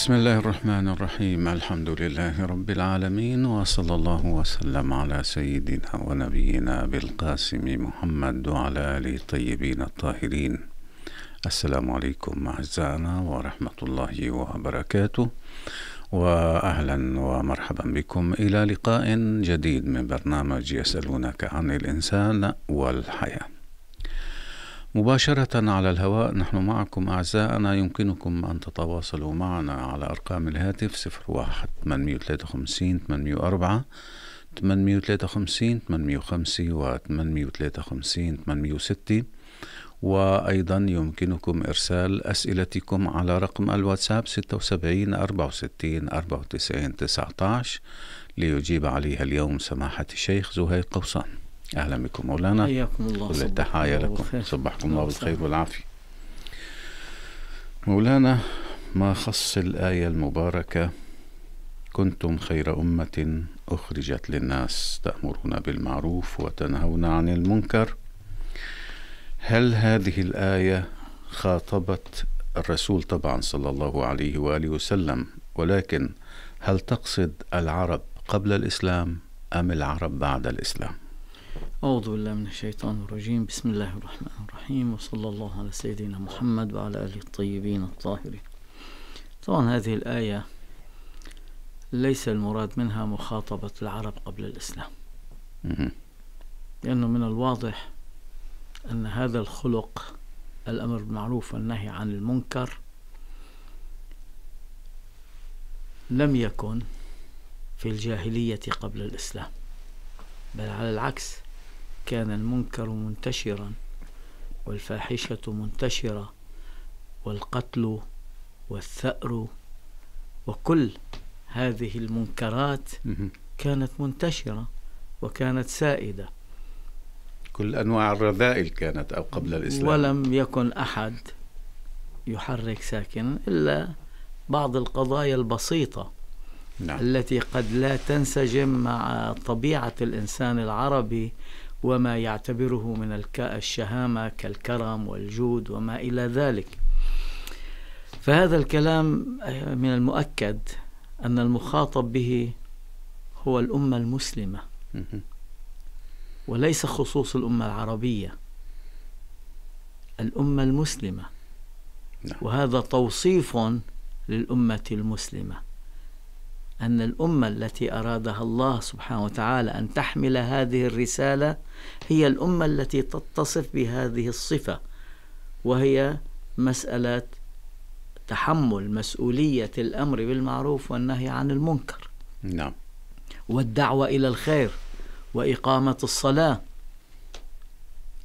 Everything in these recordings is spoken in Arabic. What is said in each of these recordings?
بسم الله الرحمن الرحيم الحمد لله رب العالمين وصلى الله وسلم على سيدنا ونبينا بالقاسم محمد وعلى آله الطيبين الطاهرين السلام عليكم أعزائنا ورحمة الله وبركاته وأهلا ومرحبا بكم إلى لقاء جديد من برنامج يسألونك عن الإنسان والحياة مباشرة على الهواء نحن معكم أعزائنا يمكنكم أن تتواصلوا معنا على أرقام الهاتف 01 853 804 853 وثلاثة و 853 806 وأيضا يمكنكم إرسال أسئلتكم على رقم الواتساب 76 64 94 19 ليجيب عليها اليوم سماحة الشيخ زهير قوصان أهلا بكم مولانا حياكم الله كل التحايا لكم صبحكم الله بالخير والعافية مولانا ما خص الآية المباركة كنتم خير أمة أخرجت للناس تأمرون بالمعروف وتنهون عن المنكر هل هذه الآية خاطبت الرسول طبعا صلى الله عليه وآله وسلم ولكن هل تقصد العرب قبل الإسلام أم العرب بعد الإسلام؟ أعوذ بالله من الشيطان الرجيم بسم الله الرحمن الرحيم وصلى الله على سيدنا محمد وعلى آله الطيبين الطاهرين طبعا هذه الآية ليس المراد منها مخاطبة العرب قبل الإسلام لأنه من الواضح أن هذا الخلق الأمر بالمعروف والنهي عن المنكر لم يكن في الجاهلية قبل الإسلام بل على العكس كان المنكر منتشرا والفاحشة منتشرة والقتل والثأر وكل هذه المنكرات كانت منتشرة وكانت سائدة كل أنواع الرذائل كانت أو قبل الإسلام ولم يكن أحد يحرك ساكنا إلا بعض القضايا البسيطة نعم. التي قد لا تنسجم مع طبيعة الإنسان العربي وما يعتبره من الشهامة كالكرم والجود وما إلى ذلك فهذا الكلام آه، من المؤكد أن المخاطب به هو الأمة المسلمة وليس خصوص الأمة العربية الأمة المسلمة نعم. وهذا توصيف للأمة المسلمة أن الأمة التي أرادها الله سبحانه وتعالى أن تحمل هذه الرسالة هي الأمة التي تتصف بهذه الصفة وهي مسألة تحمل مسؤولية الأمر بالمعروف والنهي عن المنكر نعم والدعوة إلى الخير وإقامة الصلاة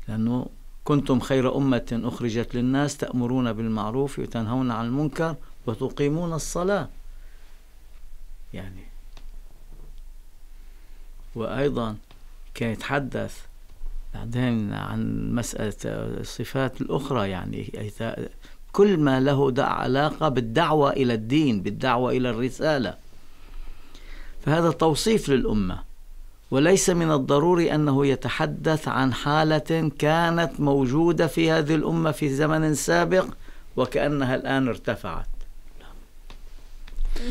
لأنه كنتم خير أمة أخرجت للناس تأمرون بالمعروف وتنهون عن المنكر وتقيمون الصلاة يعني وأيضا كان يتحدث بعدين عن مسألة الصفات الأخرى يعني كل ما له دع علاقة بالدعوة إلى الدين بالدعوة إلى الرسالة فهذا توصيف للأمة وليس من الضروري أنه يتحدث عن حالة كانت موجودة في هذه الأمة في زمن سابق وكأنها الآن ارتفعت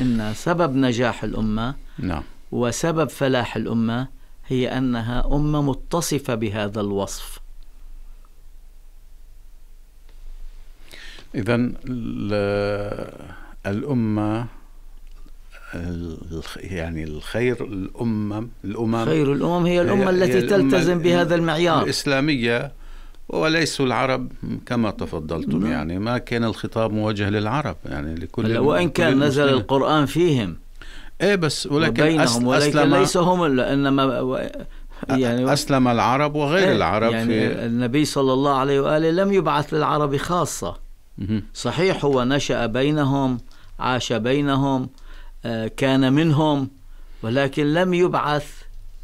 ان سبب نجاح الامه نعم وسبب فلاح الامه هي انها امه متصفه بهذا الوصف اذا الامه يعني الخير الامم الامم خير الامم هي الامه هي التي هي الأمة تلتزم بهذا المعيار الاسلاميه وليسوا العرب كما تفضلتم لا. نعم. يعني ما كان الخطاب موجه للعرب يعني لكل هلا وان كان نزل القران فيهم ايه بس ولكن أسلم ولكن ليس هم انما يعني اسلم العرب وغير إيه العرب يعني في النبي صلى الله عليه واله لم يبعث للعرب خاصه صحيح هو نشا بينهم عاش بينهم آه، كان منهم ولكن لم يبعث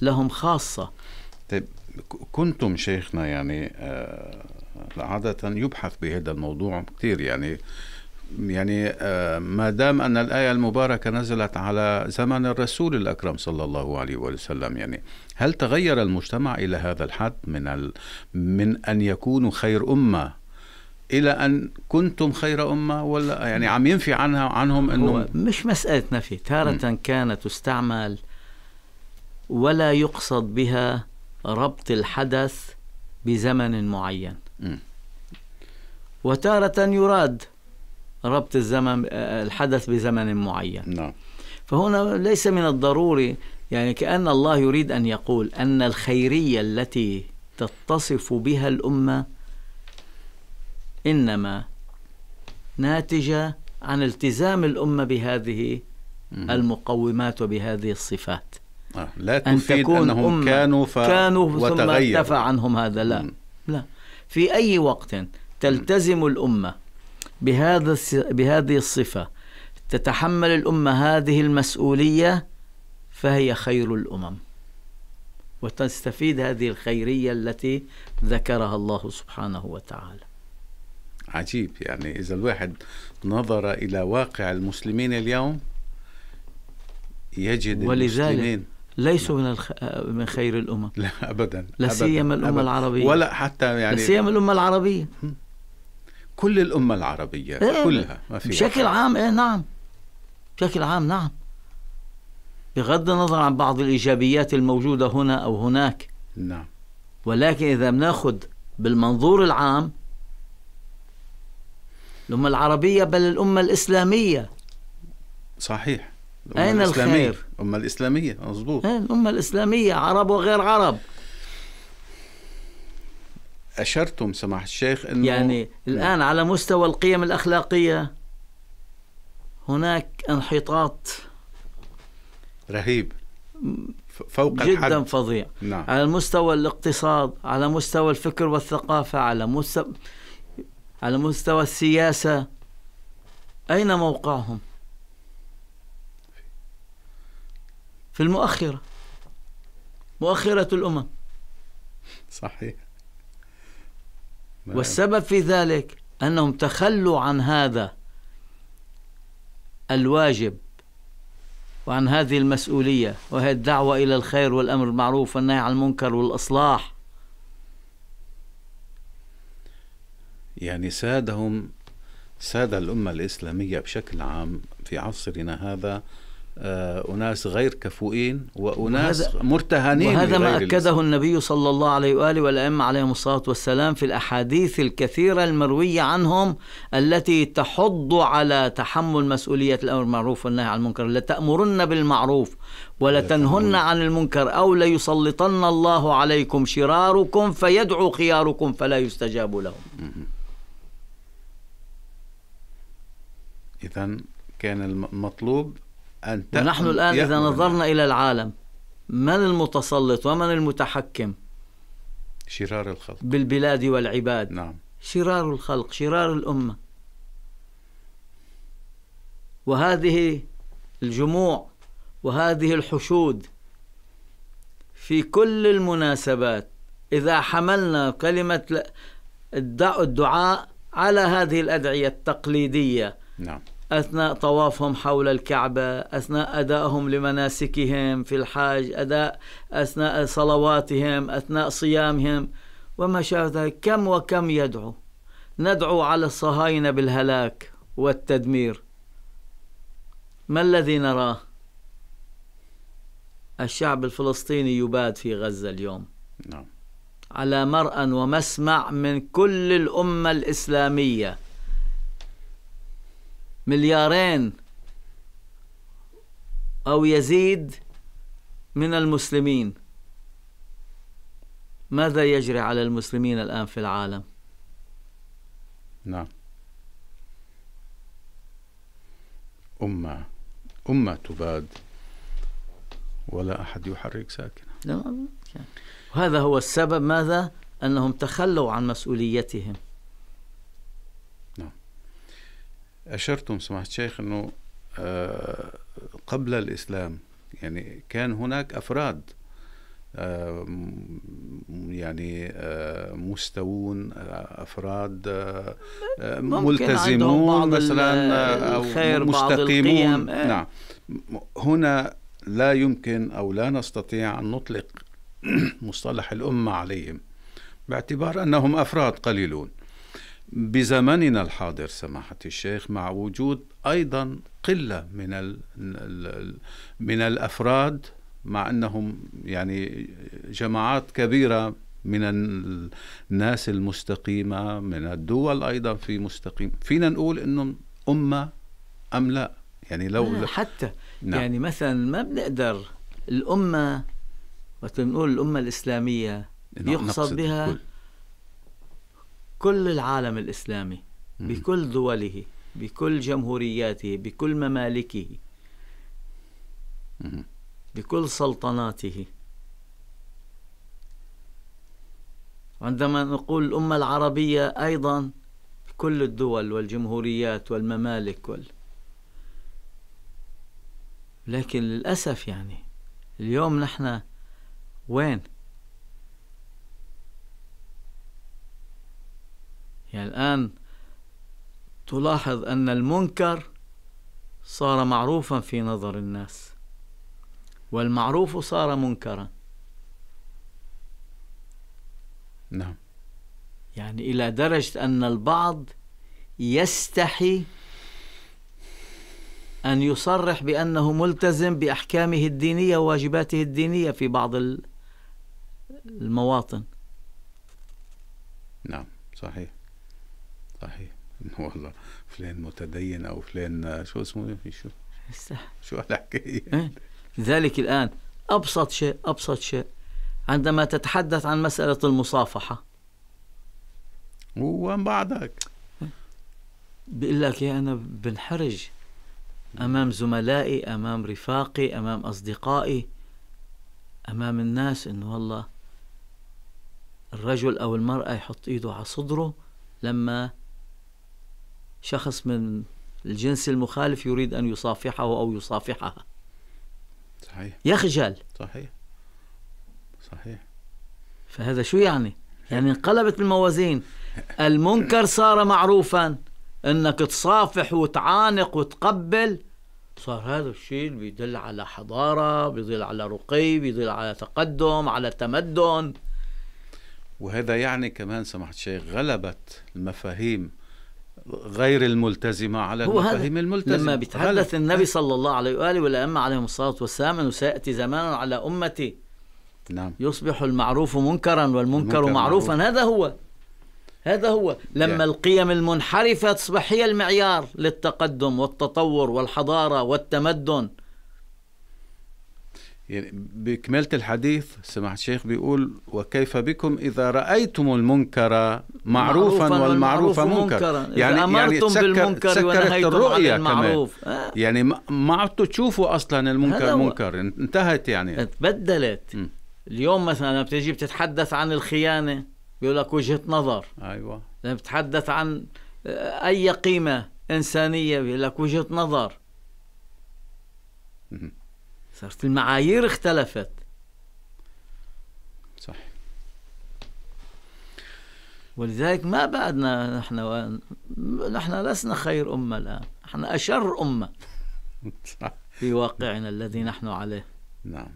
لهم خاصه كنتم شيخنا يعني آه، عادة يبحث بهذا الموضوع كثير يعني يعني آه، ما دام أن الآية المباركة نزلت على زمن الرسول الأكرم صلى الله عليه وسلم يعني هل تغير المجتمع إلى هذا الحد من ال من أن يكونوا خير أمة إلى أن كنتم خير أمة ولا يعني عم ينفي عنها عنهم أنه مش مسألة نفي تارة كانت تستعمل ولا يقصد بها ربط الحدث بزمن معين وتارة يراد ربط الزمن الحدث بزمن معين نعم فهنا ليس من الضروري يعني كأن الله يريد أن يقول أن الخيرية التي تتصف بها الأمة إنما ناتجة عن التزام الأمة بهذه المقومات وبهذه الصفات آه. لا تفيد أن تكون أنهم أمة كانوا, ف... كانوا ثم ارتفع عنهم هذا لا لا في أي وقت تلتزم الأمة بهذا بهذه الصفة تتحمل الأمة هذه المسؤولية فهي خير الأمم وتستفيد هذه الخيرية التي ذكرها الله سبحانه وتعالى عجيب يعني إذا الواحد نظر إلى واقع المسلمين اليوم يجد ولذلك المسلمين ليسوا من الخ... آه، من خير الامم لا ابدا لا سيما الامه أبداً. العربيه ولا حتى يعني لا سيما الامه العربيه كل الامه العربيه إيه كلها ما فيها بشكل عام ايه نعم بشكل عام نعم بغض النظر عن بعض الايجابيات الموجوده هنا او هناك نعم ولكن اذا بناخذ بالمنظور العام الامه العربيه بل الامه الاسلاميه صحيح أين الإسلامية. الخير؟ الأمة الإسلامية مظبوط الأمة الإسلامية عرب وغير عرب أشرتم سماحة الشيخ أنه يعني الآن نعم. على مستوى القيم الأخلاقية هناك انحطاط رهيب فوق جدا الحد. فظيع نعم. على المستوى الاقتصاد على مستوى الفكر والثقافة على مستوى على مستوى السياسة أين موقعهم؟ في المؤخرة مؤخرة الأمم صحيح نعم. والسبب في ذلك أنهم تخلوا عن هذا الواجب وعن هذه المسؤولية وهي الدعوة إلى الخير والأمر بالمعروف والنهي عن المنكر والإصلاح يعني سادهم ساد الأمة الإسلامية بشكل عام في عصرنا هذا آه، أناس غير كفؤين وأناس وهذا مرتهنين وهذا ما أكده الإسلام. النبي صلى الله عليه وآله والأئمة عليهم الصلاة والسلام في الأحاديث الكثيرة المروية عنهم التي تحض على تحمل مسؤولية الأمر بالمعروف والنهي عن المنكر لتأمرن بالمعروف ولتنهن عن المنكر أو ليسلطن الله عليكم شراركم فيدعو خياركم فلا يستجاب لهم إذا كان المطلوب أن ونحن الآن إذا نظرنا إلى العالم من المتسلط ومن المتحكم شرار الخلق بالبلاد والعباد نعم شرار الخلق شرار الأمة وهذه الجموع وهذه الحشود في كل المناسبات إذا حملنا كلمة الدعاء على هذه الأدعية التقليدية نعم أثناء طوافهم حول الكعبة أثناء أدائهم لمناسكهم في الحاج أداء أثناء صلواتهم أثناء صيامهم وما شابه ذلك كم وكم يدعو ندعو على الصهاينة بالهلاك والتدمير ما الذي نراه الشعب الفلسطيني يباد في غزة اليوم نعم على مرأى ومسمع من كل الأمة الإسلامية مليارين أو يزيد من المسلمين ماذا يجري على المسلمين الآن في العالم؟ نعم أمة أمة تباد ولا أحد يحرك ساكنا نعم. هذا هو السبب ماذا؟ أنهم تخلوا عن مسؤوليتهم أشرتم سماحة الشيخ أنه آه، قبل الإسلام يعني كان هناك أفراد آه، يعني آه، مستوون افراد ملتزمون مثلا او مستقيمون إيه. نعم هنا لا يمكن او لا نستطيع ان نطلق مصطلح الامه عليهم باعتبار انهم افراد قليلون بزمننا الحاضر سماحة الشيخ مع وجود أيضا قلة من الـ من الأفراد مع أنهم يعني جماعات كبيرة من الناس المستقيمة من الدول أيضا في مستقيم فينا نقول أنهم أمة أم لا يعني لو حتى لا. نعم. يعني مثلا ما بنقدر الأمة وقت نقول الأمة الإسلامية يقصد بها كل. كل العالم الإسلامي بكل دوله بكل جمهورياته بكل ممالكه بكل سلطناته عندما نقول الأمة العربية أيضا كل الدول والجمهوريات والممالك وال... لكن للأسف يعني اليوم نحن وين يعني الآن تلاحظ أن المنكر صار معروفا في نظر الناس والمعروف صار منكرا نعم يعني إلى درجة أن البعض يستحي أن يصرح بأنه ملتزم بأحكامه الدينية وواجباته الدينية في بعض المواطن نعم صحيح صحيح والله فلان متدين او فلان شو اسمه شو شو الحكايه إيه. ذلك الان ابسط شيء ابسط شيء عندما تتحدث عن مساله المصافحه وين بعدك بيقول لك يا انا بنحرج امام زملائي امام رفاقي امام اصدقائي امام الناس انه والله الرجل او المراه يحط ايده على صدره لما شخص من الجنس المخالف يريد أن يصافحه أو يصافحها صحيح يخجل صحيح صحيح فهذا شو يعني؟ يعني انقلبت الموازين المنكر صار معروفا انك تصافح وتعانق وتقبل صار هذا الشيء بيدل على حضارة بيدل على رقي بيدل على تقدم على تمدن وهذا يعني كمان سمحت شيخ غلبت المفاهيم غير الملتزمة على المفاهيم الملتزمة لما بيتحدث النبي أه. صلى الله عليه وآله والأئمة عليهم الصلاة والسلام أنه سيأتي زمان على أمتي نعم يصبح المعروف منكرا والمنكر معروفا معروف. هذا هو هذا هو لما يعني. القيم المنحرفة تصبح هي المعيار للتقدم والتطور والحضارة والتمدن يعني بكمالة الحديث سماحة الشيخ بيقول وكيف بكم إذا رأيتم المنكر معروفا والمعروف منكرا يعني-, يعني أمرتم آه. يعني بالمنكر تسكرت الرؤية المعروف كمان. يعني ما عدتوا تشوفوا أصلا المنكر منكر انتهت يعني تبدلت م. اليوم مثلا بتجي بتتحدث عن الخيانة بيقول لك وجهة نظر أيوة لما بتتحدث عن آه، أي قيمة إنسانية بيقول لك وجهة نظر م. صارت المعايير اختلفت صح ولذلك ما بعدنا نحن و... نحن لسنا خير أمة الآن نحن أشر أمة صح. في واقعنا الذي نحن عليه نعم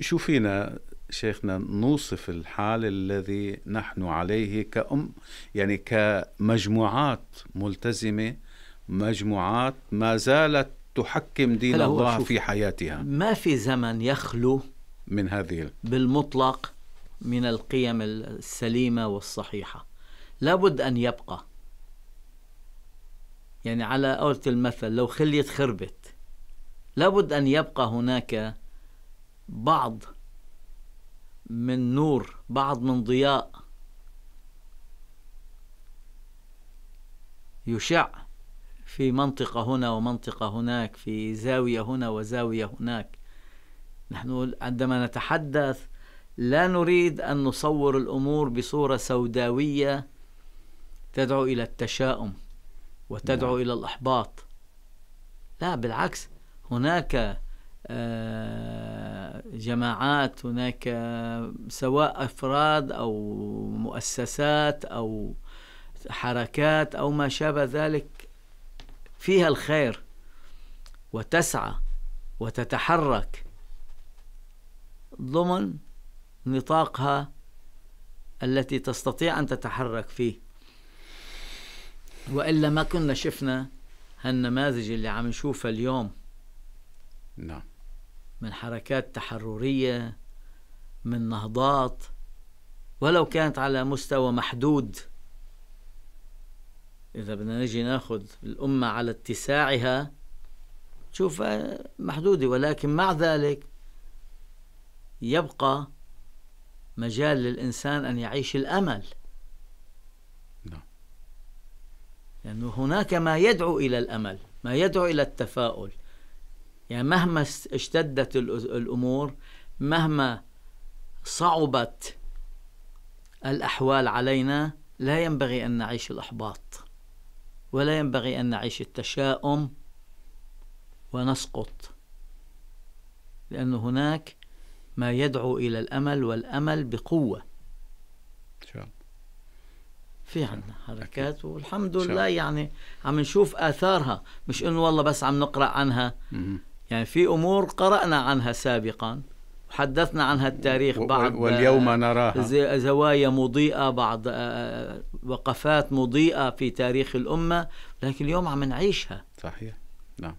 شو فينا شيخنا نوصف الحال الذي نحن عليه كأم يعني كمجموعات ملتزمة مجموعات ما زالت تحكم دين الله في حياتها ما في زمن يخلو من هذه بالمطلق من القيم السليمة والصحيحة لابد أن يبقى يعني على قولة المثل لو خليت خربت لابد أن يبقى هناك بعض من نور بعض من ضياء يشع في منطقة هنا ومنطقة هناك في زاوية هنا وزاوية هناك نحن عندما نتحدث لا نريد أن نصور الأمور بصورة سوداوية تدعو إلى التشاؤم وتدعو لا. نعم. إلى الإحباط لا بالعكس هناك آه، جماعات هناك سواء أفراد أو مؤسسات أو حركات أو ما شابه ذلك فيها الخير وتسعى وتتحرك ضمن نطاقها التي تستطيع أن تتحرك فيه وإلا ما كنا شفنا هالنماذج اللي عم نشوفها اليوم نعم من حركات تحررية من نهضات ولو كانت على مستوى محدود إذا بدنا نجي ناخذ الأمة على اتساعها تشوفها آه، محدودة ولكن مع ذلك يبقى مجال للإنسان أن يعيش الأمل نعم لأنه يعني هناك ما يدعو إلى الأمل ما يدعو إلى التفاؤل يعني مهما اشتدت الأمور مهما صعبت الأحوال علينا لا ينبغي أن نعيش الإحباط ولا ينبغي أن نعيش التشاؤم ونسقط لأن هناك ما يدعو إلى الأمل والأمل بقوة شاء في عندنا حركات أكيد. والحمد لله شاء. يعني عم نشوف آثارها مش إنه والله بس عم نقرأ عنها يعني في أمور قرأنا عنها سابقاً حدثنا عنها التاريخ بعض واليوم آه، نراها زوايا مضيئة بعض آه، آه، وقفات مضيئة في تاريخ الأمة لكن اليوم عم نعيشها صحيح نعم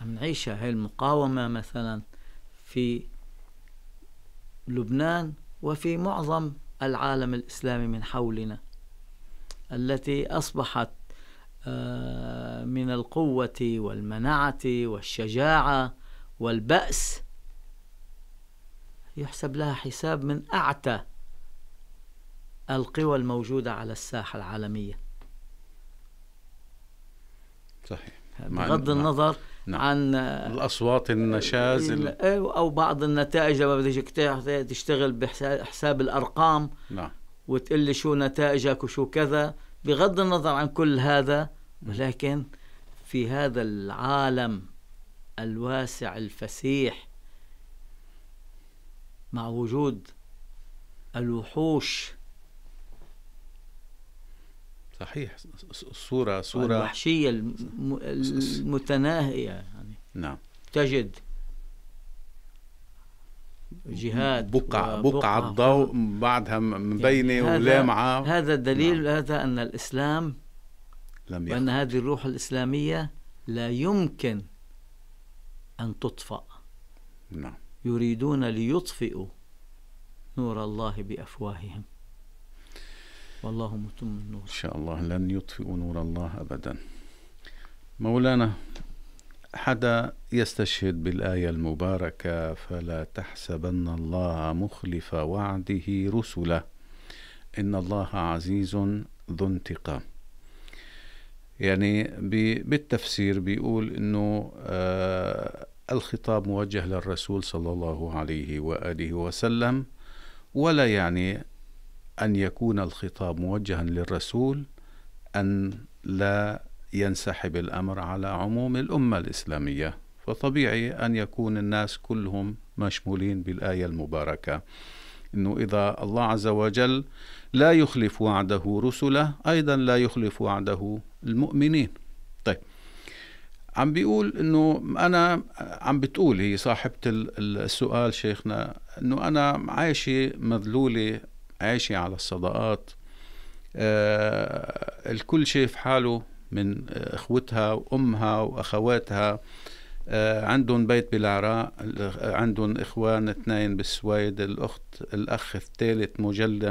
عم نعيشها هي المقاومة مثلا في لبنان وفي معظم العالم الإسلامي من حولنا التي أصبحت من القوة والمنعة والشجاعة والبأس يحسب لها حساب من أعتى القوى الموجودة على الساحة العالمية صحيح بغض النظر نعم. عن الاصوات النشاز إيه، او بعض النتائج لما بدك تشتغل بحساب الارقام نعم وتقول لي شو نتائجك وشو كذا بغض النظر عن كل هذا ولكن في هذا العالم الواسع الفسيح مع وجود الوحوش صحيح صورة صورة الوحشية المتناهية يعني نعم تجد جهاد بقع بقعة ضوء بعدها مبينة يعني ولامعة هذا الدليل نعم. هذا أن الإسلام لم يخل. وأن هذه الروح الإسلامية لا يمكن أن تطفأ نعم يريدون ليطفئوا نور الله بأفواههم والله متم النور إن شاء الله لن يطفئوا نور الله أبدا مولانا حدا يستشهد بالآية المباركة فلا تحسبن الله مخلف وعده رسله إن الله عزيز ذو انتقام يعني بالتفسير بيقول إنه آه الخطاب موجه للرسول صلى الله عليه واله وسلم ولا يعني ان يكون الخطاب موجها للرسول ان لا ينسحب الامر على عموم الامه الاسلاميه فطبيعي ان يكون الناس كلهم مشمولين بالايه المباركه انه اذا الله عز وجل لا يخلف وعده رسله ايضا لا يخلف وعده المؤمنين عم بيقول انه انا عم بتقول هي صاحبه السؤال شيخنا انه انا عايشه مذلوله عايشه على الصداقات آه الكل شايف حاله من آه، اخوتها وامها واخواتها آه، عندهم بيت بالعراق آه، عندهم اخوان اثنين بالسويد الاخت الاخ الثالث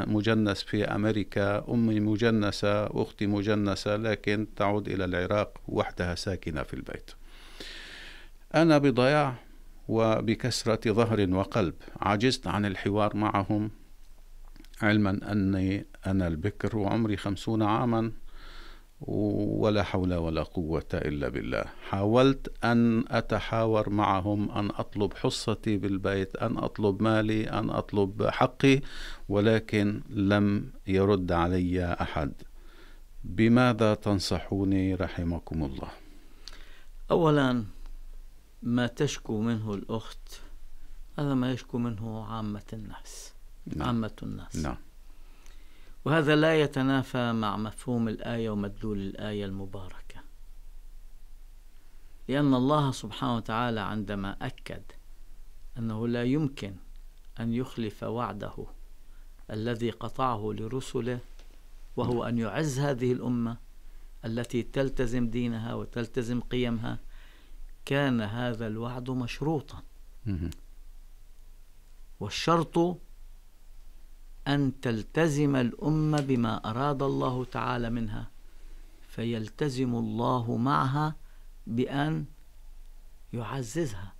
مجنس في امريكا امي مجنسه اختي مجنسه لكن تعود الى العراق وحدها ساكنه في البيت انا بضياع وبكسره ظهر وقلب عجزت عن الحوار معهم علما اني انا البكر وعمري خمسون عاما ولا حول ولا قوة إلا بالله حاولت أن أتحاور معهم أن أطلب حصتي بالبيت أن أطلب مالي أن أطلب حقي ولكن لم يرد علي أحد بماذا تنصحوني رحمكم الله أولا ما تشكو منه الأخت هذا ما يشكو منه عامة الناس نعم. عامة الناس نعم وهذا لا يتنافى مع مفهوم الآية ومدلول الآية المباركة لأن الله سبحانه وتعالى عندما أكد أنه لا يمكن أن يخلف وعده الذي قطعه لرسله وهو أن يعز هذه الأمة التي تلتزم دينها وتلتزم قيمها كان هذا الوعد مشروطا والشرط أن تلتزم الأمة بما أراد الله تعالى منها فيلتزم الله معها بأن يعززها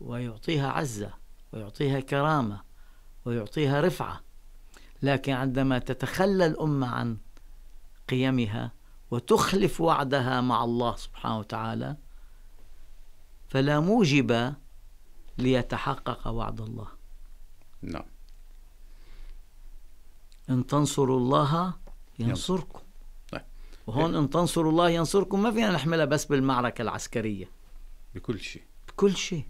ويعطيها عزة ويعطيها كرامة ويعطيها رفعة لكن عندما تتخلى الأمة عن قيمها وتخلف وعدها مع الله سبحانه وتعالى فلا موجب ليتحقق وعد الله نعم إن تنصروا الله ينصركم طيب. وهون إن تنصروا الله ينصركم ما فينا نحملها بس بالمعركة العسكرية بكل شيء بكل شيء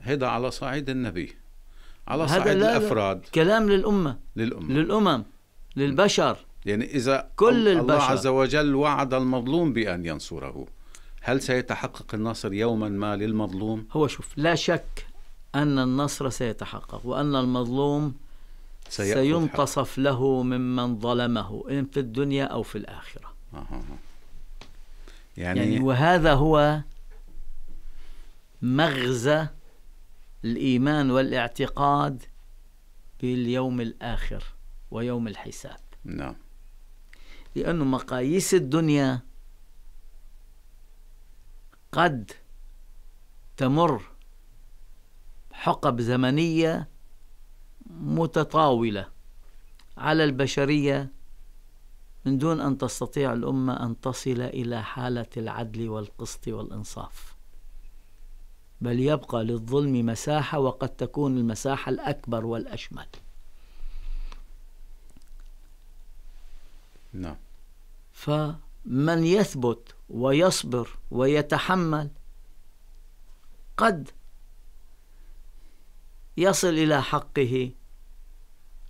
هذا على صعيد النبي على صعيد لا الأفراد لا. كلام للأمة للأمة للأمم للبشر يعني إذا كل البشر. الله عز وجل وعد المظلوم بأن ينصره هل سيتحقق النصر يوما ما للمظلوم؟ هو شوف لا شك أن النصر سيتحقق وأن المظلوم سينتصف له ممن ظلمه إن في الدنيا أو في الآخرة يعني, يعني وهذا هو مغزى الإيمان والاعتقاد باليوم الآخر ويوم الحساب نعم لأن مقاييس الدنيا قد تمر حقب زمنية متطاولة على البشرية من دون أن تستطيع الأمة أن تصل إلى حالة العدل والقسط والإنصاف بل يبقى للظلم مساحة وقد تكون المساحة الأكبر والأشمل نعم فمن يثبت ويصبر ويتحمل قد يصل الى حقه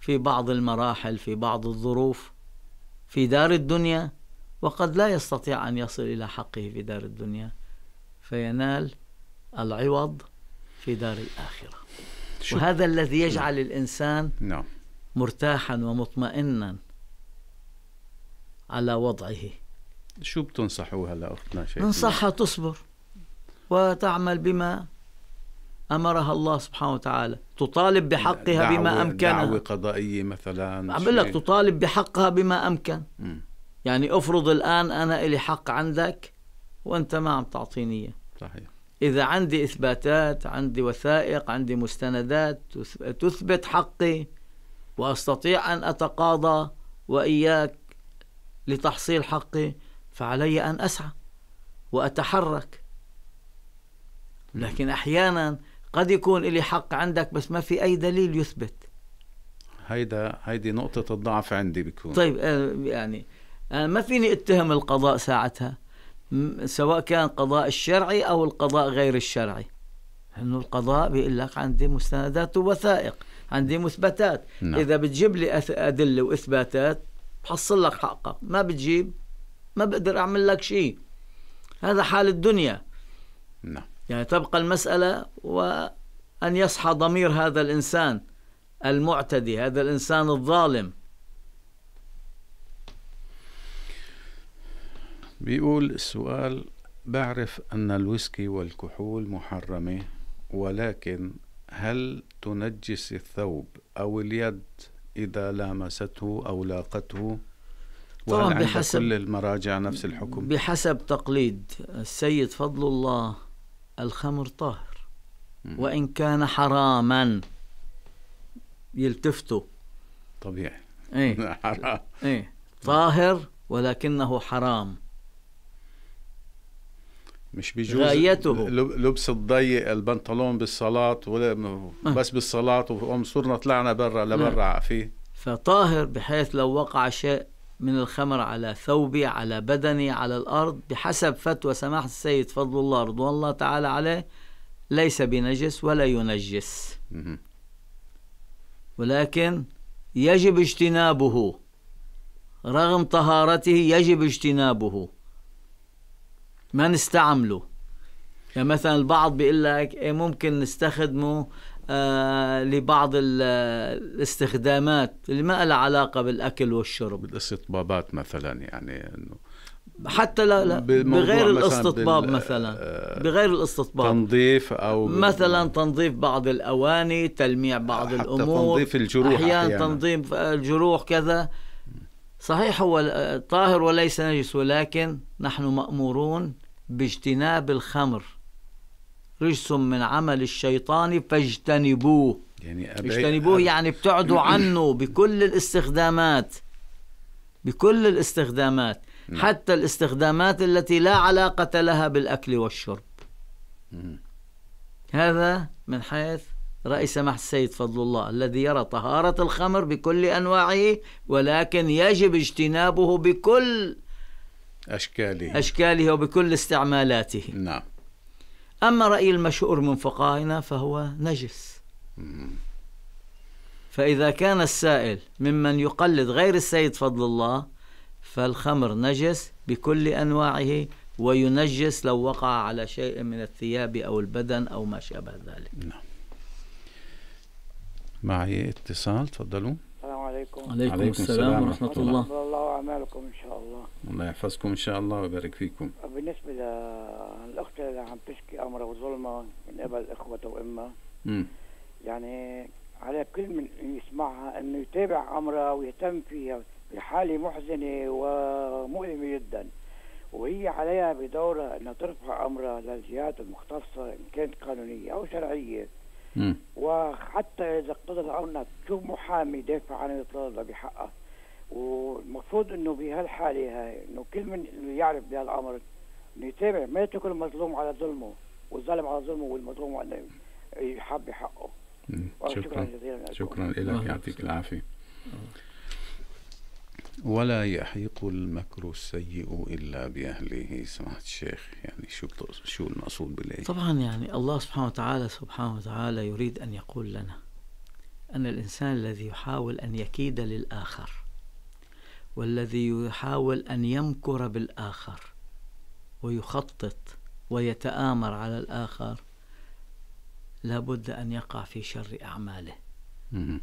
في بعض المراحل في بعض الظروف في دار الدنيا وقد لا يستطيع ان يصل الى حقه في دار الدنيا فينال العوض في دار الاخره وهذا الذي يجعل الانسان نعم. مرتاحا ومطمئنا على وضعه شو بتنصحوها لاختنا شيخ؟ ننصحها تصبر وتعمل بما امرها الله سبحانه وتعالى تطالب بحقها بما امكنها دعوه قضائيه مثلا عم لك تطالب بحقها بما امكن م. يعني افرض الان انا الي حق عندك وانت ما عم تعطيني اياه صحيح اذا عندي اثباتات عندي وثائق عندي مستندات تثبت حقي واستطيع ان اتقاضى واياك لتحصيل حقي فعلي ان اسعى واتحرك لكن احيانا قد يكون لي حق عندك بس ما في أي دليل يثبت هيدا هيدي نقطة الضعف عندي بيكون طيب آه، يعني أنا آه، ما فيني اتهم القضاء ساعتها سواء كان قضاء الشرعي أو القضاء غير الشرعي انه القضاء بيقول لك عندي مستندات ووثائق عندي مثبتات نعم. اذا بتجيب لي ادله واثباتات بحصل لك حقك ما بتجيب ما بقدر اعمل لك شيء هذا حال الدنيا نعم يعني تبقى المسألة وأن يصحى ضمير هذا الإنسان المعتدي هذا الإنسان الظالم بيقول السؤال بعرف أن الويسكي والكحول محرمة ولكن هل تنجس الثوب أو اليد إذا لامسته أو لاقته طبعا بحسب كل المراجع نفس الحكم بحسب تقليد السيد فضل الله الخمر طاهر وإن كان حراما يلتفتوا طبيعي ايه حرام ايه طاهر ولكنه حرام مش بيجوز غايته لبس الضيق البنطلون بالصلاة ولا آه. بس بالصلاة وقوم صرنا طلعنا برا لبرا فيه فطاهر بحيث لو وقع شيء من الخمر على ثوبي على بدني على الأرض بحسب فتوى سماحة السيد فضل الله رضوان الله تعالى عليه ليس بنجس ولا ينجس ولكن يجب اجتنابه رغم طهارته يجب اجتنابه ما نستعمله يعني مثلا البعض بيقول لك ايه ممكن نستخدمه آه، لبعض الاستخدامات اللي ما لها علاقة بالأكل والشرب بالاستطبابات مثلا يعني أنه حتى لا لا بغير الاستطباب بال... مثلا آه، بغير الاستطباب تنظيف او مثلا تنظيف بعض الاواني تلميع بعض حتى الامور تنظيف الجروح احيانا, أحياناً. تنظيف الجروح كذا صحيح هو آه، طاهر وليس نجس ولكن نحن مامورون باجتناب الخمر رجس من عمل الشيطان فاجتنبوه يعني اجتنبوه يعني ابتعدوا عنه بكل الاستخدامات بكل الاستخدامات نعم. حتى الاستخدامات التي لا علاقة لها بالأكل والشرب نعم. هذا من حيث رأي سماح السيد فضل الله الذي يرى طهارة الخمر بكل أنواعه ولكن يجب اجتنابه بكل أشكاله أشكاله وبكل استعمالاته نعم أما رأي المشهور من فقهائنا فهو نجس فإذا كان السائل ممن يقلد غير السيد فضل الله فالخمر نجس بكل أنواعه وينجس لو وقع على شيء من الثياب أو البدن أو ما شابه ذلك نعم معي اتصال تفضلوا عليكم عليكم, عليكم السلام, السلام ورحمة, ورحمة الله ورحمة الله وأعمالكم إن شاء الله الله يحفظكم إن شاء الله ويبارك فيكم بالنسبة للأخت اللي عم تشكي أمرها وظلمة من قبل إخوتها وأمها يعني على كل من يسمعها أنه يتابع أمرها ويهتم فيها بحالة محزنة ومؤلمة جدا وهي عليها بدورها أنها ترفع أمرها للجهات المختصة إن كانت قانونية أو شرعية وحتى اذا اقتضى العون شو محامي يدافع عن الطلبه بحقه والمفروض انه بهالحاله هاي انه كل من يعرف بهالامر انه يتابع ما يترك المظلوم على ظلمه والظالم على ظلمه والمظلوم على يحب حقه شكرا شكرا لك يعطيك العافيه ولا يحيق المكر السيء إلا بأهله سماحة الشيخ يعني شو شو المقصود بالإيه؟ طبعا يعني الله سبحانه وتعالى سبحانه وتعالى يريد أن يقول لنا أن الإنسان الذي يحاول أن يكيد للآخر والذي يحاول أن يمكر بالآخر ويخطط ويتآمر على الآخر لابد أن يقع في شر أعماله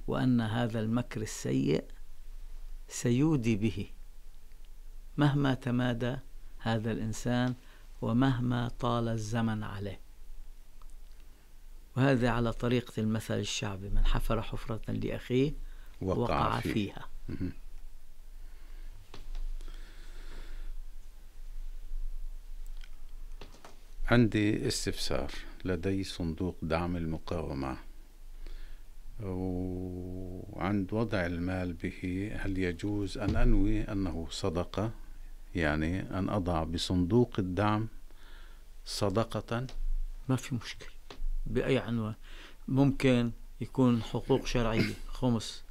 وأن هذا المكر السيء سيودي به مهما تمادى هذا الإنسان ومهما طال الزمن عليه وهذا على طريقة المثل الشعبي من حفر حفرة لأخيه وقع, وقع فيه. فيها عندي استفسار لدي صندوق دعم المقاومة وعند وضع المال به هل يجوز أن أنوي أنه صدقة يعني أن أضع بصندوق الدعم صدقة ما في مشكلة بأي عنوان ممكن يكون حقوق شرعية خمس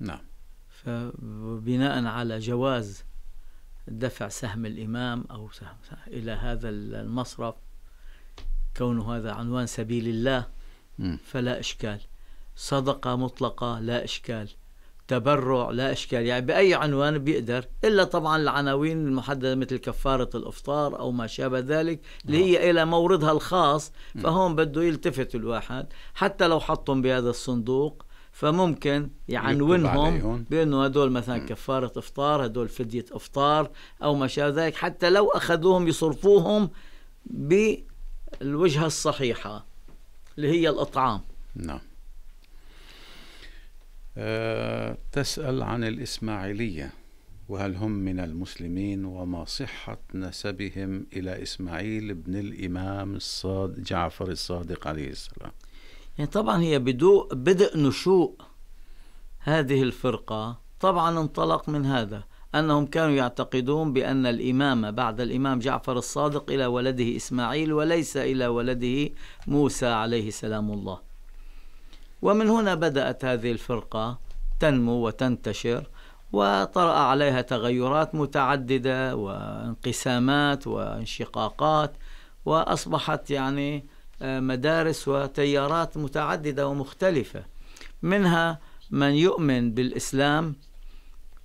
نعم فبناء على جواز دفع سهم الإمام أو سهم إلى هذا المصرف كون هذا عنوان سبيل الله فلا إشكال صدقة مطلقة لا إشكال تبرع لا إشكال يعني بأي عنوان بيقدر إلا طبعا العناوين المحددة مثل كفارة الإفطار أو ما شابه ذلك اللي نعم. هي إلى موردها الخاص نعم. فهون بده يلتفت الواحد حتى لو حطهم بهذا الصندوق فممكن يعنونهم بانه هدول مثلا نعم. كفاره افطار هدول فديه افطار او ما شابه ذلك حتى لو اخذوهم يصرفوهم بالوجهه الصحيحه اللي هي الاطعام نعم آه، تسأل عن الإسماعيلية وهل هم من المسلمين وما صحة نسبهم إلى إسماعيل بن الإمام الصاد جعفر الصادق عليه السلام يعني طبعا هي بدء بدء نشوء هذه الفرقة طبعا انطلق من هذا أنهم كانوا يعتقدون بأن الإمامة بعد الإمام جعفر الصادق إلى ولده إسماعيل وليس إلى ولده موسى عليه سلام الله ومن هنا بدأت هذه الفرقة تنمو وتنتشر وطرأ عليها تغيرات متعددة وانقسامات وانشقاقات وأصبحت يعني آه، مدارس وتيارات متعددة ومختلفة منها من يؤمن بالإسلام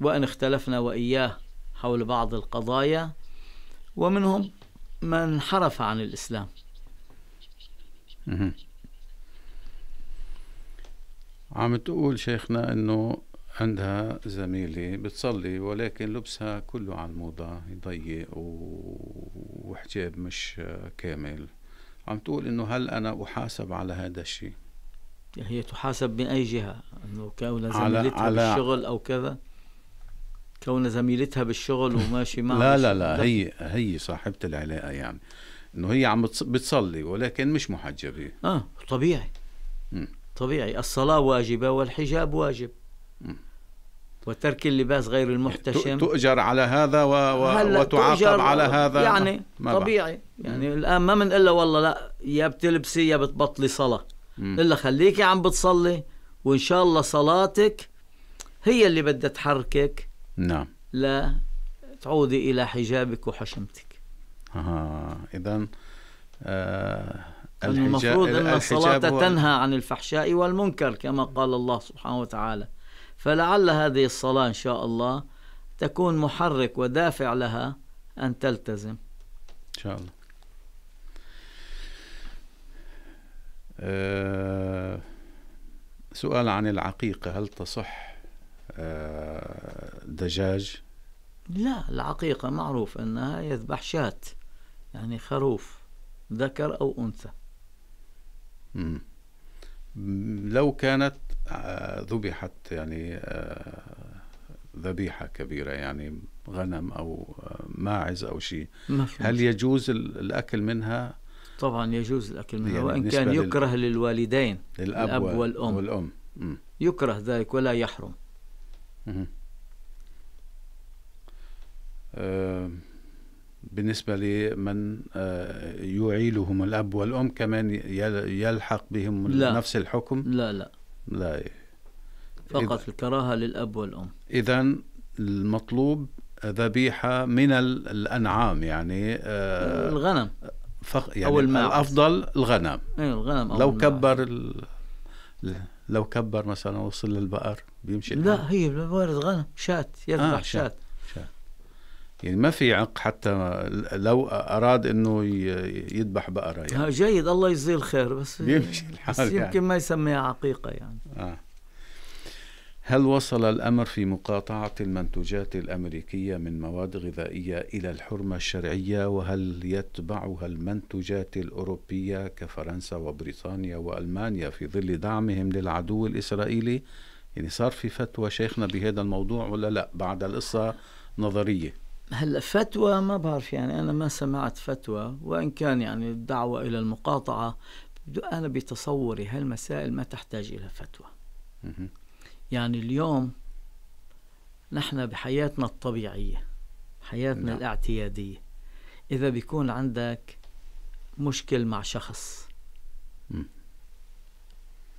وإن اختلفنا وإياه حول بعض القضايا ومنهم من انحرف عن الإسلام عم تقول شيخنا انه عندها زميلة بتصلي ولكن لبسها كله على الموضة ضيق وحجاب مش كامل عم تقول انه هل انا احاسب على هذا الشيء هي تحاسب من اي جهة انه كون زميلتها على بالشغل او كذا كون زميلتها بالشغل وماشي معها لا لا لا هي هي صاحبة العلاقة يعني انه هي عم بتصلي ولكن مش محجبة اه طبيعي م. طبيعي الصلاة واجبة والحجاب واجب وترك اللباس غير المحتشم تؤجر على هذا و... و... وتعاقب على هذا يعني طبيعي بقى. يعني م. الآن ما من إلا والله لا يا بتلبسي يا بتبطلي صلاة م. إلا خليكي عم بتصلي وإن شاء الله صلاتك هي اللي بدها تحركك نعم لا تعودي إلى حجابك وحشمتك آه إذا آه المفروض أن الصلاة تنهى عن الفحشاء والمنكر كما قال الله سبحانه وتعالى فلعل هذه الصلاة إن شاء الله تكون محرك ودافع لها أن تلتزم إن شاء الله آه، سؤال عن العقيقة هل تصح آه، دجاج؟ لا العقيقة معروف أنها يذبح شاة يعني خروف ذكر أو أنثى مم. لو كانت آه، ذبحت يعني آه، ذبيحة كبيرة يعني غنم أو آه، ماعز أو شيء هل يجوز الأكل منها؟ طبعا يجوز الأكل منها يعني وإن كان يكره لل... للوالدين للأب الأب والأم, والأم. يكره ذلك ولا يحرم بالنسبة لمن آه، يعيلهم الأب والأم كمان يلحق بهم لا نفس الحكم لا لا لا فقط إذ... الكراهة للأب والأم إذا المطلوب ذبيحة من الأنعام يعني آه، الغنم فق يعني أو الماعز. الأفضل الغنم أيوة الغنم أو لو الماعز. كبر ال... لو كبر مثلا وصل للبقر بيمشي الحال. لا هي وارد غنم شات يذبح آه شات, شات. يعني ما في عق حتى لو اراد انه يذبح بقره يعني آه، جيد الله يجزيه الخير بس يمشي الحال بس يعني. يمكن يعني. ما يسميها عقيقه يعني آه. هل وصل الامر في مقاطعه المنتوجات الامريكيه من مواد غذائيه الى الحرمه الشرعيه وهل يتبعها المنتوجات الاوروبيه كفرنسا وبريطانيا والمانيا في ظل دعمهم للعدو الاسرائيلي يعني صار في فتوى شيخنا بهذا الموضوع ولا لا بعد القصه نظريه هلا فتوى ما بعرف يعني انا ما سمعت فتوى وان كان يعني الدعوه الى المقاطعه انا بتصوري هالمسائل ما تحتاج الى فتوى يعني اليوم نحن بحياتنا الطبيعيه حياتنا لا. نعم. الاعتياديه اذا بيكون عندك مشكل مع شخص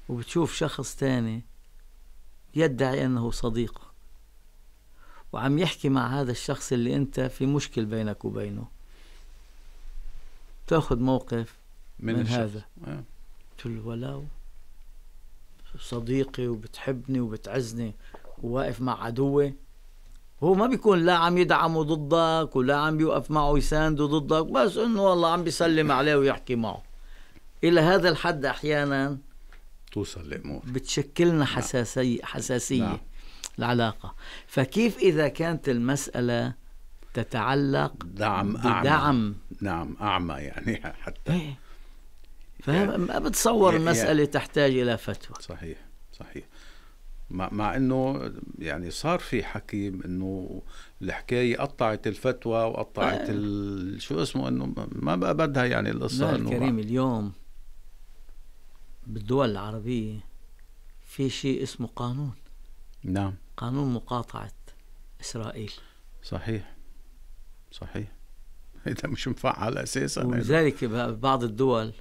وبتشوف شخص تاني يدعي انه صديقه وعم يحكي مع هذا الشخص اللي انت في مشكل بينك وبينه تاخذ موقف من, من هذا آه. قلت له ولو صديقي وبتحبني وبتعزني وواقف مع عدوي هو ما بيكون لا عم يدعمه ضدك ولا عم بيوقف معه يسانده ضدك بس انه والله عم بيسلم عليه ويحكي معه الى هذا الحد احيانا توصل الامور بتشكلنا نعم. حساسيه حساسيه نعم. العلاقة فكيف إذا كانت المسألة تتعلق دعم أعمى دعم نعم أعمى يعني حتى إيه. فما يعني بتصور يعني المسألة يعني تحتاج إلى فتوى صحيح صحيح مع, مع انه يعني صار في حكي انه الحكايه قطعت الفتوى وقطعت آه. شو اسمه انه ما بقى بدها يعني القصه نعم، انه الكريم اليوم بالدول العربيه في شيء اسمه قانون نعم قانون مقاطعة إسرائيل صحيح صحيح هذا مش مفعل أساسا ولذلك بعض الدول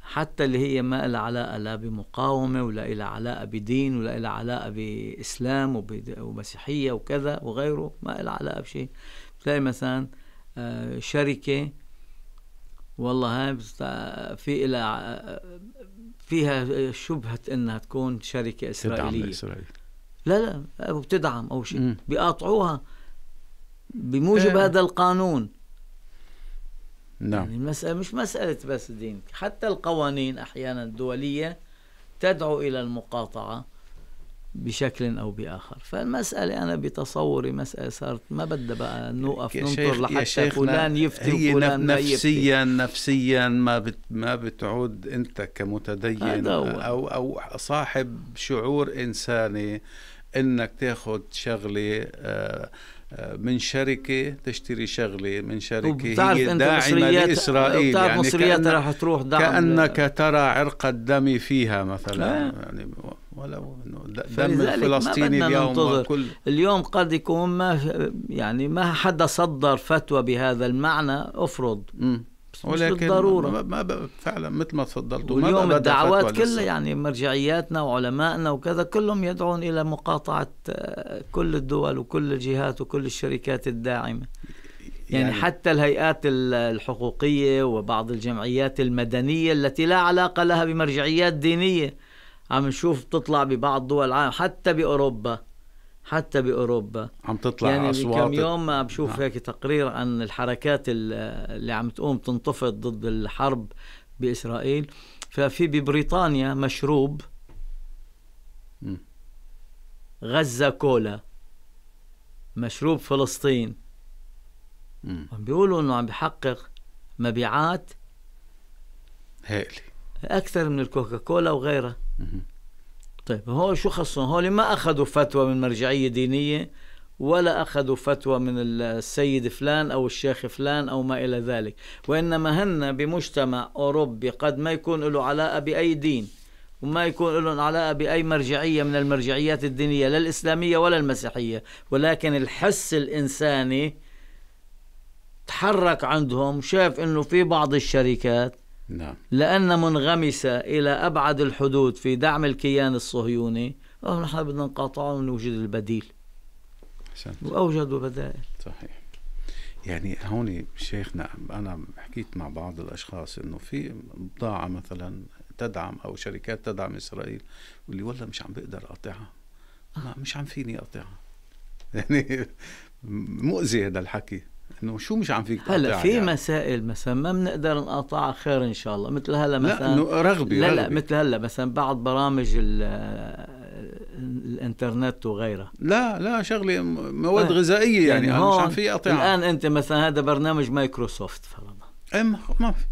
حتى اللي هي ما لها علاقة لا بمقاومة ولا لها علاقة بدين ولا لها علاقة بإسلام ومسيحية وكذا وغيره ما لها علاقة بشيء تلاقي مثلا آه، شركة والله هاي آه، في إلى آه، فيها شبهة إنها تكون شركة إسرائيلية تدعم إسرائيل لا لا بتدعم أو شيء بيقاطعوها بموجب إيه. هذا القانون نعم يعني المسألة مش مسألة بس دين حتى القوانين أحيانا الدولية تدعو إلى المقاطعة بشكل أو بآخر فالمسألة أنا بتصوري مسألة صارت ما بدها بقى نوقف ننطر لحتى فلان يفتي فلان وفلان ما يفتي نفسيا نفسيا ما بت ما بتعود أنت كمتدين أو أو صاحب شعور إنساني انك تاخذ شغله آه، آه، من شركة تشتري شغلة من شركة هي داعمة لإسرائيل يعني مصريات راح تروح دعم كأنك ترى عرق الدم فيها مثلا آه. يعني ولو دم الفلسطيني اليوم كل اليوم قد يكون ما يعني ما حدا صدر فتوى بهذا المعنى افرض م. ولكن بالضروره ما ما فعلا مثل ما تفضلتوا واليوم الدعوات كلها يعني مرجعياتنا وعلمائنا وكذا كلهم يدعون الى مقاطعه آه، كل الدول وكل الجهات وكل الشركات الداعمه يعني, يعني حتى الهيئات الحقوقيه وبعض الجمعيات المدنيه التي لا علاقه لها بمرجعيات دينيه عم نشوف بتطلع ببعض دول العالم حتى باوروبا حتى باوروبا عم تطلع يعني اصوات كم يوم ما بشوف نعم. هيك تقرير عن الحركات اللي عم تقوم تنتفض ضد الحرب باسرائيل ففي ببريطانيا مشروب غزه كولا مشروب فلسطين عم بيقولوا انه عم بحقق مبيعات هائله اكثر من الكوكاكولا وغيرها طيب هو شو خصهم هو ما أخذوا فتوى من مرجعية دينية ولا أخذوا فتوى من السيد فلان أو الشيخ فلان أو ما إلى ذلك وإنما هن بمجتمع أوروبي قد ما يكون له علاقة بأي دين وما يكون لهم علاقة بأي مرجعية من المرجعيات الدينية لا الإسلامية ولا المسيحية ولكن الحس الإنساني تحرك عندهم شاف أنه في بعض الشركات نعم. لأن منغمسة إلى أبعد الحدود في دعم الكيان الصهيوني نحن بدنا نقاطعه ونوجد البديل حسنت. وأوجدوا بدائل صحيح يعني هون شيخنا أنا حكيت مع بعض الأشخاص إنه في بضاعة مثلا تدعم أو شركات تدعم إسرائيل واللي والله مش عم بقدر أقطعها آه. مش عم فيني أقطعها يعني مؤذي هذا الحكي انه شو مش عم فيك هلا في يعني. مسائل مثلا ما بنقدر نقاطعها خير ان شاء الله مثل هلا مثلا لا انه رغبه لا لا مثل هلا مثلا بعض برامج ال الانترنت وغيرها لا لا شغله مواد غذائيه يعني, يعني مش عم في اقطعها الان انت مثلا هذا برنامج مايكروسوفت فرق. إيه، ما في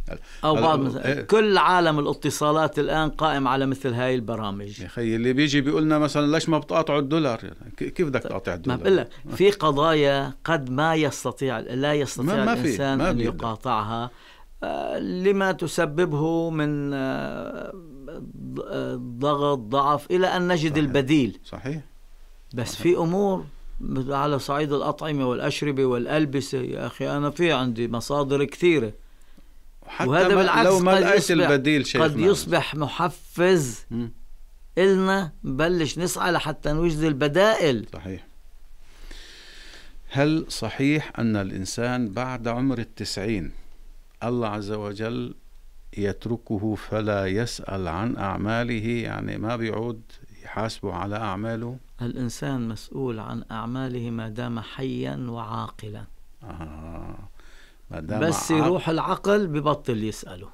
او بعض مثل... إيه. كل عالم الاتصالات الان قائم على مثل هاي البرامج يا خي اللي بيجي بيقول لنا مثلا ليش ما بتقاطعوا الدولار يعني كيف بدك طيب، تقاطع الدولار ما بقول لك في قضايا قد ما يستطيع لا يستطيع ما ما الانسان ما ان يقاطعها آه، لما تسببه من آه، آه، ضغط ضعف الى ان نجد صحيح. البديل صحيح بس صحيح. في امور على صعيد الأطعمة والأشربة والألبسة يا أخي أنا في عندي مصادر كثيرة حتى وهذا بالعكس لو ما يصبح البديل شيخنا. قد يصبح محفز إلنا نبلش نسعى لحتى نوجد البدائل صحيح هل صحيح أن الإنسان بعد عمر التسعين الله عز وجل يتركه فلا يسأل عن أعماله يعني ما بيعود يحاسبه على أعماله الإنسان مسؤول عن أعماله ما دام حيا وعاقلا آه. بس يروح العقل ببطل يسأله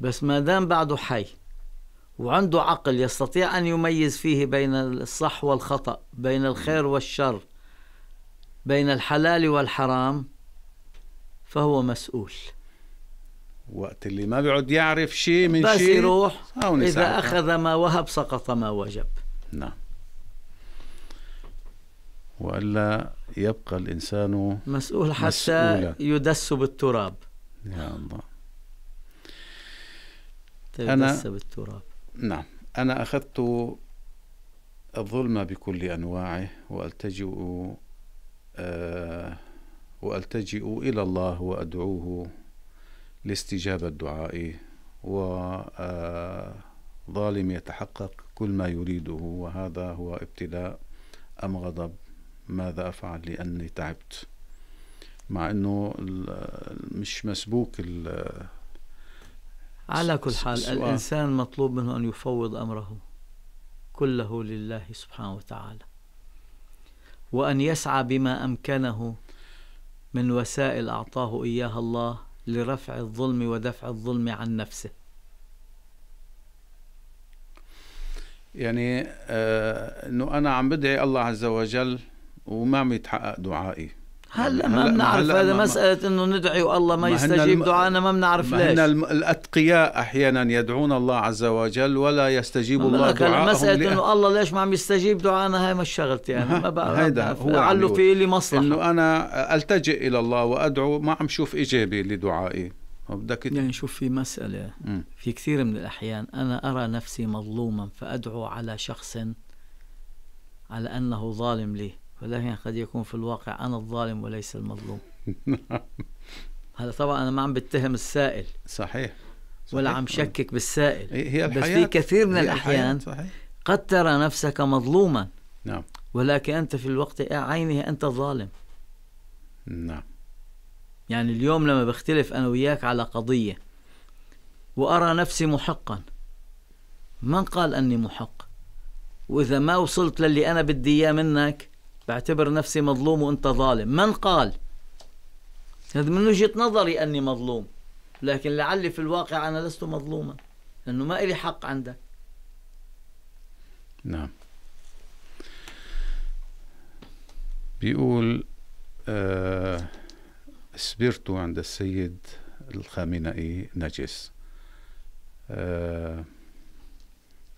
بس ما دام بعده حي وعنده عقل يستطيع أن يميز فيه بين الصح والخطأ بين الخير والشر بين الحلال والحرام فهو مسؤول وقت اللي ما بيعد يعرف شيء من شيء بس يروح إذا أخذ ما وهب سقط ما وجب نعم والا يبقى الانسان مسؤول حتى يدس بالتراب يا الله أنا بالتراب نعم أنا أخذت الظلم بكل أنواعه وألتجئ آه وألتجئ إلى الله وأدعوه لاستجابة دعائي وظالم آه، يتحقق كل ما يريده وهذا هو ابتلاء أم غضب ماذا أفعل لأني تعبت مع أنه مش مسبوك على كل حال السؤال. الإنسان مطلوب منه أن يفوض أمره كله لله سبحانه وتعالى وأن يسعى بما أمكنه من وسائل أعطاه إياها الله لرفع الظلم ودفع الظلم عن نفسه يعني آه انه انا عم بدعي الله عز وجل وما عم يتحقق دعائي هلا يعني ما بنعرف هذا مسألة انه ندعي والله ما, ما يستجيب دعانا ما بنعرف ليش هن الاتقياء احيانا يدعون الله عز وجل ولا يستجيب الله دعاءهم مسألة انه الله ليش ما عم يستجيب دعانا هاي مش شغلتي يعني ما بقى هيدا هو لعله في لي مصلحة انه انا التجئ الى الله وادعو ما عم شوف اجابة لدعائي بدك يعني شوف في مسألة م. في كثير من الأحيان أنا أرى نفسي مظلوما فأدعو على شخص على أنه ظالم لي ولكن قد يكون في الواقع أنا الظالم وليس المظلوم نعم. هذا طبعا أنا ما عم بتهم السائل صحيح, صحيح. ولا عم شكك بالسائل هي الحياة. بس في كثير من الأحيان صحيح. قد ترى نفسك مظلوما نعم ولكن أنت في الوقت عينه أنت ظالم نعم يعني اليوم لما بختلف أنا وياك على قضية وأرى نفسي محقا من قال أني محق وإذا ما وصلت للي أنا بدي إياه منك بعتبر نفسي مظلوم وانت ظالم من قال هذا من وجهة نظري أني مظلوم لكن لعلي في الواقع أنا لست مظلوما لأنه ما إلي حق عندك نعم بيقول آه سبيرتو عند السيد الخامنئي نجس آه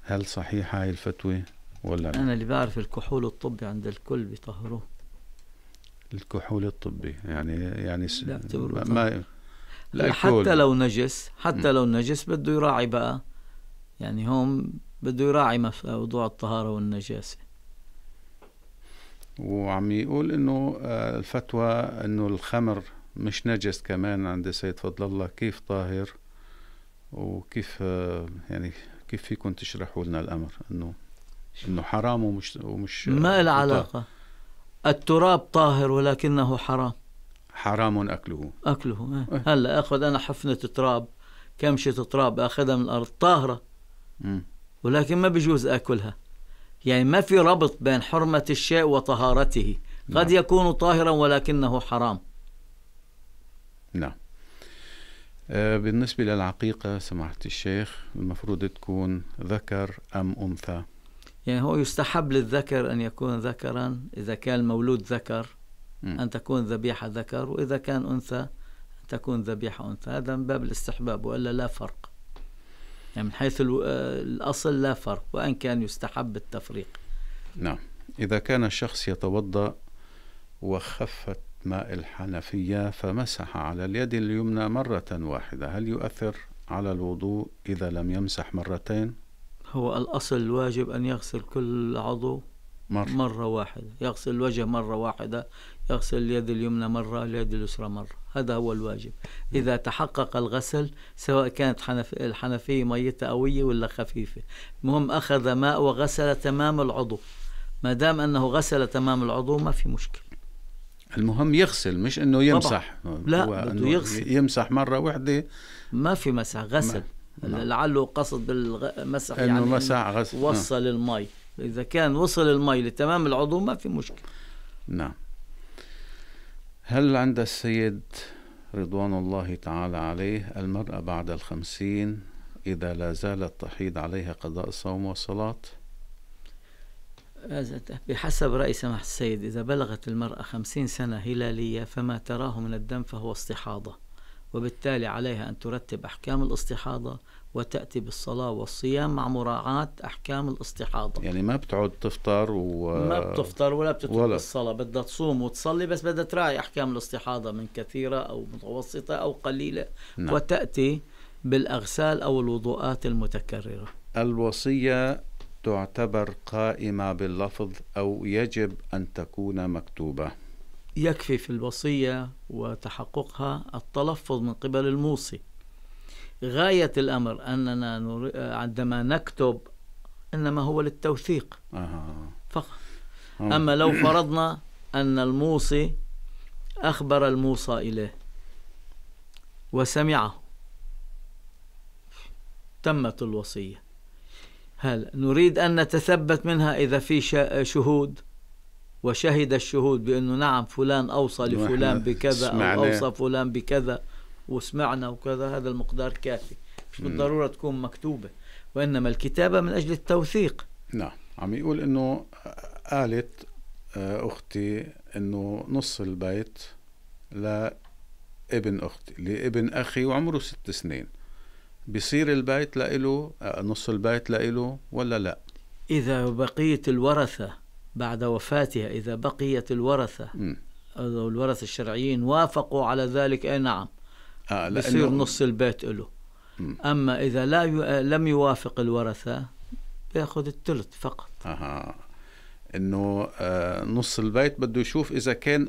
هل صحيح هاي الفتوى ولا أنا اللي بعرف الكحول الطبي عند الكل بيطهروه الكحول الطبي يعني يعني لا ما لا حتى لو نجس حتى م. لو نجس بده يراعي بقى يعني هون بده يراعي موضوع الطهارة والنجاسة وعم يقول انه آه، الفتوى انه الخمر مش نجس كمان عند سيد فضل الله كيف طاهر وكيف آه، يعني كيف فيكم تشرحوا لنا الامر انه انه حرام ومش ومش ما له علاقه التراب طاهر ولكنه حرام حرام اكله اكله آه. إيه. هلا اخذ انا حفنه تراب كمشه تراب اخذها من الارض طاهره م. ولكن ما بجوز اكلها يعني ما في ربط بين حرمه الشيء وطهارته نعم. قد نعم. يكون طاهرا ولكنه حرام نعم آه، بالنسبة للعقيقة سماحة الشيخ المفروض تكون ذكر أم أنثى يعني هو يستحب للذكر أن يكون ذكرا إذا كان مولود ذكر أن تكون ذبيحة ذكر وإذا كان أنثى أن تكون ذبيحة أنثى هذا من باب الاستحباب وإلا لا فرق يعني من حيث الأصل لا فرق وإن كان يستحب التفريق نعم إذا كان الشخص يتوضأ وخفت ماء الحنفية فمسح على اليد اليمنى مرة واحدة هل يؤثر على الوضوء إذا لم يمسح مرتين؟ هو الأصل الواجب أن يغسل كل عضو مرة, مرة واحدة يغسل الوجه مرة واحدة يغسل اليد اليمنى مرة اليد اليسرى مرة هذا هو الواجب إذا تحقق الغسل سواء كانت الحنفية ميتة قوية ولا خفيفة المهم أخذ ماء وغسل تمام العضو ما دام أنه غسل تمام العضو ما في مشكلة المهم يغسل مش انه يمسح طبعا. لا بده يغسل يمسح مره واحده ما في مسح غسل ما. نعم. لعله قصد بالمسح انه يعني مسح غسل وصل نعم. المي اذا كان وصل المي لتمام العضو ما في مشكله نعم هل عند السيد رضوان الله تعالى عليه المرأة بعد الخمسين إذا لا زالت تحيض عليها قضاء الصوم والصلاة بحسب رأي سماحة السيد إذا بلغت المرأة خمسين سنة هلالية فما تراه من الدم فهو استحاضة وبالتالي عليها أن ترتب أحكام الاستحاضة وتأتي بالصلاة والصيام مع مراعاة أحكام الاستحاضة يعني ما بتعود تفطر و... ما بتفطر ولا بتترك ولا. الصلاة بدها تصوم وتصلي بس بدها تراعي أحكام الاستحاضة من كثيرة أو متوسطة أو قليلة نعم. وتأتي بالأغسال أو الوضوءات المتكررة الوصية تعتبر قائمة باللفظ أو يجب أن تكون مكتوبة يكفي في الوصية وتحققها التلفظ من قبل الموصي غاية الأمر أننا عندما نكتب إنما هو للتوثيق فقط أما لو فرضنا أن الموصي أخبر الموصى إليه وسمعه تمت الوصية هل نريد أن نتثبت منها إذا في شهود وشهد الشهود بأنه نعم فلان أوصى لفلان بكذا أو أوصى فلان بكذا وسمعنا وكذا هذا المقدار كافي مش بالضرورة تكون مكتوبة وإنما الكتابة من أجل التوثيق نعم عم يقول إنه قالت آه، أختي إنه نص البيت لابن أختي لابن أخي وعمره ست سنين بصير البيت لإله آه، نص البيت لإله ولا لا إذا بقية الورثة بعد وفاتها إذا بقيت الورثة أو الورثة الشرعيين وافقوا على ذلك أي نعم آه بصير نص البيت له أما إذا لا لم يوافق الورثة بياخذ الثلث فقط آه. انه آه، نص البيت بده يشوف اذا كان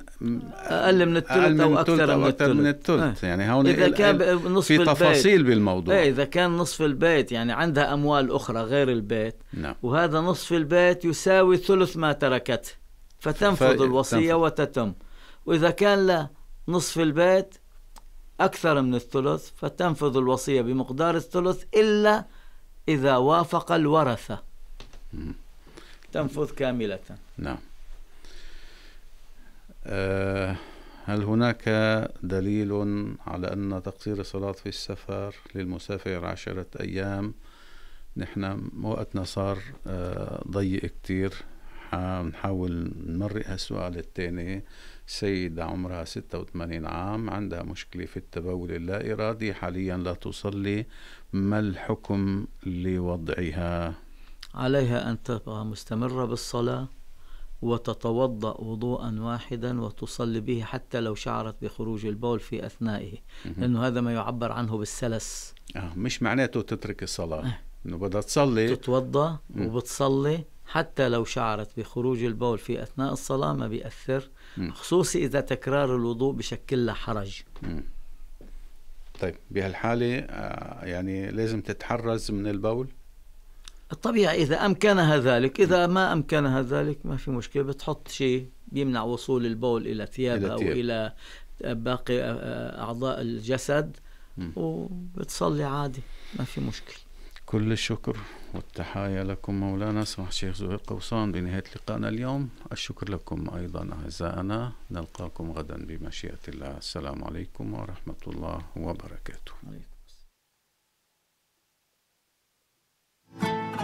اقل من الثلث او اكثر من الثلث من الثلث آه. يعني هون اذا كان نصف في تفاصيل البيت. بالموضوع إيه، اذا كان نصف البيت يعني عندها اموال اخرى غير البيت نعم. وهذا نصف البيت يساوي ثلث ما تركته فتنفذ ف... الوصيه تنفذ. وتتم واذا كان لا نصف البيت اكثر من الثلث فتنفذ الوصيه بمقدار الثلث الا اذا وافق الورثه م. تنفذ كاملة نعم أه هل هناك دليل على أن تقصير الصلاة في السفر للمسافر عشرة أيام نحن وقتنا صار آه، ضيق كتير نحاول نمرق هالسؤال الثاني سيدة عمرها 86 عام عندها مشكلة في التبول اللا إرادي حاليا لا تصلي ما الحكم لوضعها عليها أن تبقى مستمرة بالصلاة وتتوضأ وضوءا واحدا وتصلي به حتى لو شعرت بخروج البول في أثنائه لأنه هذا ما يعبر عنه بالسلس آه مش معناته تترك الصلاة آه. انه بدها تصلي تتوضا وبتصلي حتى لو شعرت بخروج البول في اثناء الصلاه ما بياثر خصوصي اذا تكرار الوضوء بشكل لها حرج م. طيب بهالحاله آه، يعني لازم تتحرز من البول الطبيعي إذا أمكنها ذلك إذا ما أمكنها ذلك ما في مشكلة بتحط شيء بيمنع وصول البول إلى ثيابها وإلى باقي آه، آه، أعضاء الجسد وبتصلي عادي ما في مشكلة كل الشكر والتحايا لكم مولانا سمح الشيخ زهير قوصان بنهاية لقائنا اليوم الشكر لكم أيضا أعزائنا نلقاكم غدا بمشيئة الله السلام عليكم ورحمة الله وبركاته عليكم.